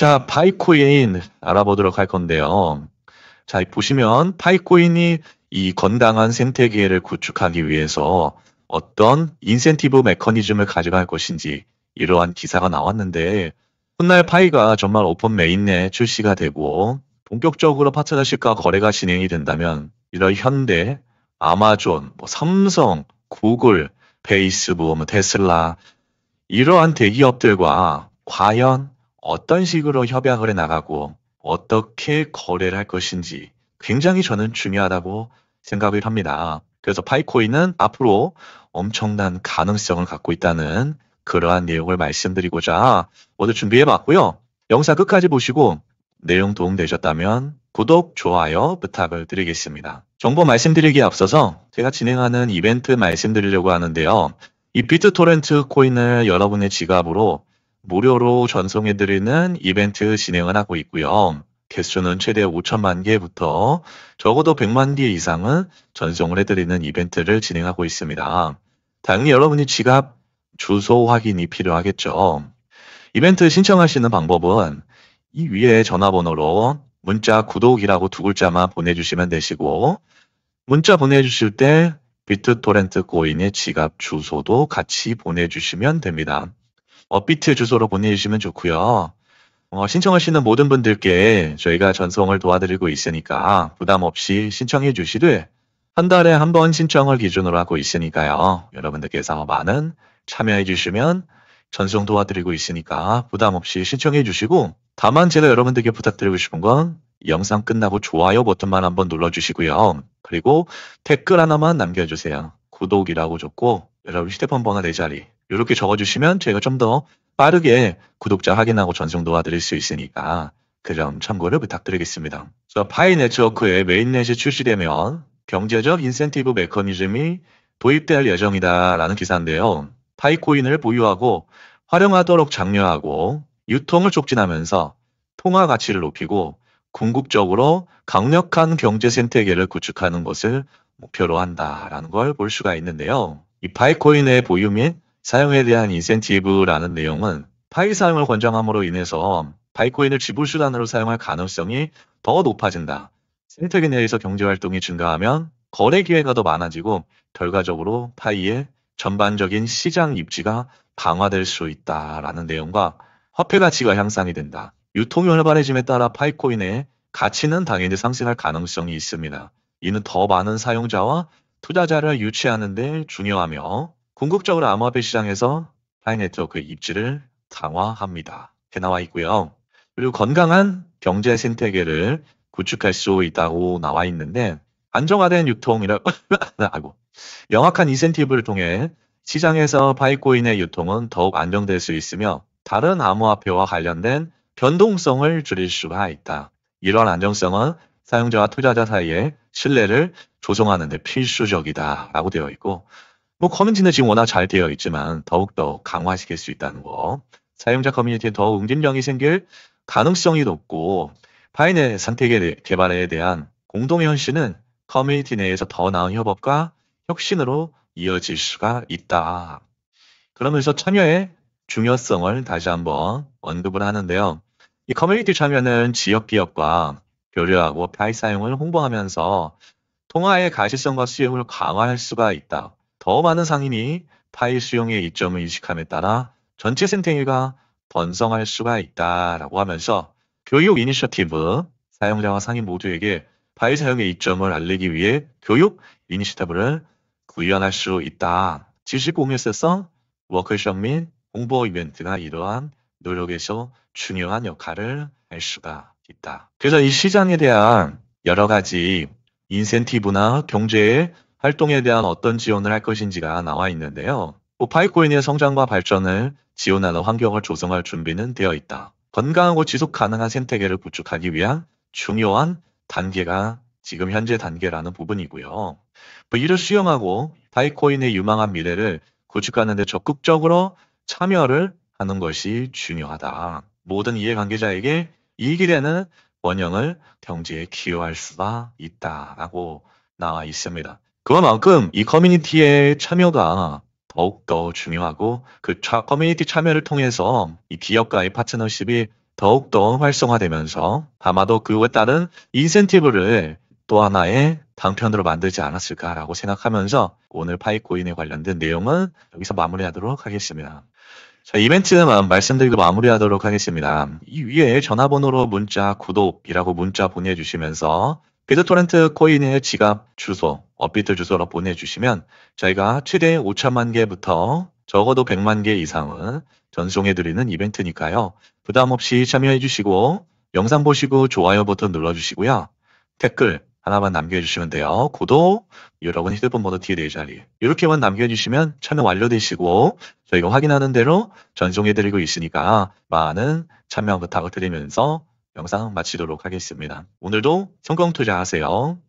자, 파이코인 알아보도록 할 건데요. 자, 보시면 파이코인이 이건당한 생태계를 구축하기 위해서 어떤 인센티브 메커니즘을 가져갈 것인지 이러한 기사가 나왔는데 훗날 파이가 정말 오픈 메인에 출시가 되고 본격적으로 파트너 시가 거래가 진행이 된다면 이런 현대, 아마존, 뭐 삼성, 구글, 페이스북, 뭐 테슬라 이러한 대기업들과 과연 어떤 식으로 협약을 해 나가고 어떻게 거래를 할 것인지 굉장히 저는 중요하다고 생각을 합니다. 그래서 파이코인은 앞으로 엄청난 가능성을 갖고 있다는 그러한 내용을 말씀드리고자 오늘 준비해 봤고요. 영상 끝까지 보시고 내용 도움되셨다면 구독, 좋아요 부탁을 드리겠습니다. 정보 말씀드리기에 앞서서 제가 진행하는 이벤트 말씀드리려고 하는데요. 이 비트토렌트 코인을 여러분의 지갑으로 무료로 전송해드리는 이벤트 진행을 하고 있고요. 개수는 최대 5천만 개부터 적어도 100만 개 이상은 전송을 해드리는 이벤트를 진행하고 있습니다. 당연히 여러분이 지갑 주소 확인이 필요하겠죠. 이벤트 신청하시는 방법은 이 위에 전화번호로 문자 구독이라고 두 글자만 보내주시면 되시고 문자 보내주실 때 비트토렌트 코인의 지갑 주소도 같이 보내주시면 됩니다. 업비트 주소로 보내주시면 좋고요. 어, 신청하시는 모든 분들께 저희가 전송을 도와드리고 있으니까 부담 없이 신청해 주시되 한 달에 한 번 신청을 기준으로 하고 있으니까요. 여러분들께서 많은 참여해 주시면 전송 도와드리고 있으니까 부담 없이 신청해 주시고 다만 제가 여러분들께 부탁드리고 싶은 건 영상 끝나고 좋아요 버튼만 한번 눌러주시고요. 그리고 댓글 하나만 남겨주세요. 구독이라고 좋고 여러분 휴대폰 번호 내 자리 이렇게 적어주시면 저희가 좀 더 빠르게 구독자 확인하고 전송 도와드릴 수 있으니까 그 점 참고를 부탁드리겠습니다. 파이 네트워크의 메인넷이 출시되면 경제적 인센티브 메커니즘이 도입될 예정이다라는 기사인데요. 파이코인을 보유하고 활용하도록 장려하고 유통을 촉진하면서 통화 가치를 높이고 궁극적으로 강력한 경제 생태계를 구축하는 것을 목표로 한다라는 걸 볼 수가 있는데요. 이 파이코인의 보유 및 사용에 대한 인센티브라는 내용은 파이 사용을 권장함으로 인해서 바이코인을 지불 수단으로 사용할 가능성이 더 높아진다. 세택에 내에서 경제활동이 증가하면 거래 기회가 더 많아지고 결과적으로 파이의 전반적인 시장 입지가 강화될 수 있다라는 내용과 화폐 가치가 향상이 된다. 유통 활발해짐에 따라 파이코인의 가치는 당연히 상승할 가능성이 있습니다. 이는 더 많은 사용자와 투자자를 유치하는 데 중요하며 궁극적으로 암호화폐 시장에서 타인 네트워크의 그 입지를 강화합니다. 이렇게 나와 있고요. 그리고 건강한 경제 생태계를 구축할 수 있다고 나와 있는데 안정화된 유통이라 아고 명확한 인센티브를 통해 시장에서 파이코인의 유통은 더욱 안정될 수 있으며 다른 암호화폐와 관련된 변동성을 줄일 수가 있다. 이러한 안정성은 사용자와 투자자 사이의 신뢰를 조성하는 데 필수적이다라고 되어 있고 뭐 커뮤니티는 지금 워낙 잘 되어 있지만 더욱더 강화시킬 수 있다는 거. 사용자 커뮤니티에 더 응집력이 생길 가능성이 높고 파인의 선택의 개발에 대한 공동의 현실은 커뮤니티 내에서 더 나은 협업과 혁신으로 이어질 수가 있다. 그러면서 참여의 중요성을 다시 한번 언급을 하는데요. 이 커뮤니티 참여는 지역 기업과 교류하고 파이 사용을 홍보하면서 통화의 가시성과 수용을 강화할 수가 있다. 더 많은 상인이 파일 수용의 이점을 인식함에 따라 전체 생태계가 번성할 수가 있다라고 하면서 교육 이니셔티브 사용자와 상인 모두에게 파일 사용의 이점을 알리기 위해 교육 이니셔티브를 구현할 수 있다. 지식 공유세서 워크숍 및 홍보 이벤트나 이러한 노력에서 중요한 역할을 할 수가 있다. 그래서 이 시장에 대한 여러 가지 인센티브나 경제의 활동에 대한 어떤 지원을 할 것인지가 나와 있는데요. 파이코인의 뭐 성장과 발전을 지원하는 환경을 조성할 준비는 되어 있다. 건강하고 지속 가능한 생태계를 구축하기 위한 중요한 단계가 지금 현재 단계라는 부분이고요. 뭐 이를 수용하고 파이코인의 유망한 미래를 구축하는 데 적극적으로 참여를 하는 것이 중요하다. 모든 이해관계자에게 이익이 되는 원형을 경제에 기여할 수가 있다라고 나와 있습니다. 그만큼 이 커뮤니티의 참여가 더욱더 중요하고 그 차, 커뮤니티 참여를 통해서 이 기업과의 파트너십이 더욱더 활성화되면서 아마도 그에 따른 인센티브를 또 하나의 방편으로 만들지 않았을까라고 생각하면서 오늘 파이코인에 관련된 내용은 여기서 마무리하도록 하겠습니다. 자, 이벤트는 말씀드리고 마무리하도록 하겠습니다. 이 위에 전화번호로 문자 구독이라고 문자 보내주시면서 비트토렌트 코인의 지갑 주소, 업비트 주소로 보내주시면 저희가 최대 5천만 개부터 적어도 100만 개 이상은 전송해드리는 이벤트니까요. 부담 없이 참여해주시고 영상 보시고 좋아요 버튼 눌러주시고요. 댓글 하나만 남겨주시면 돼요. 구독, 여러분 휴대폰 번호 뒤에 네 자리 이렇게만 남겨주시면 참여 완료되시고 저희가 확인하는 대로 전송해드리고 있으니까 많은 참여 부탁을 드리면서 영상 마치도록 하겠습니다. 오늘도 성공 투자하세요.